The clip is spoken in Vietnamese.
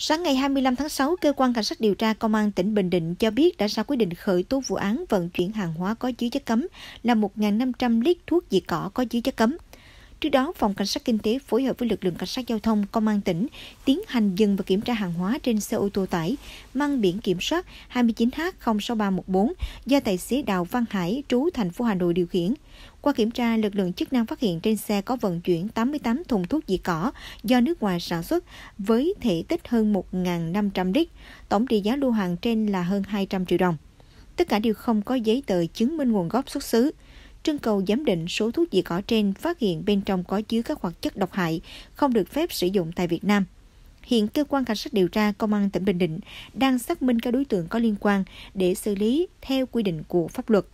Sáng ngày 25 tháng 6, cơ quan cảnh sát điều tra công an tỉnh Bình Định cho biết đã ra quyết định khởi tố vụ án vận chuyển hàng hóa có chứa chất cấm là 1.500 lít thuốc diệt cỏ có chứa chất cấm. Trước đó, Phòng Cảnh sát Kinh tế phối hợp với lực lượng Cảnh sát Giao thông Công an tỉnh tiến hành dừng và kiểm tra hàng hóa trên xe ô tô tải mang biển kiểm soát 29H06314 do tài xế Đào Văn Hải, trú thành phố Hà Nội điều khiển. Qua kiểm tra, lực lượng chức năng phát hiện trên xe có vận chuyển 88 thùng thuốc diệt cỏ do nước ngoài sản xuất với thể tích hơn 1.500 lít. Tổng trị giá lô hàng trên là hơn 200 triệu đồng. Tất cả đều không có giấy tờ chứng minh nguồn gốc xuất xứ trưng cầu giám định số thuốc diệt cỏ trên phát hiện bên trong có chứa các hoạt chất độc hại, không được phép sử dụng tại Việt Nam. Hiện cơ quan cảnh sát điều tra công an tỉnh Bình Định đang xác minh các đối tượng có liên quan để xử lý theo quy định của pháp luật.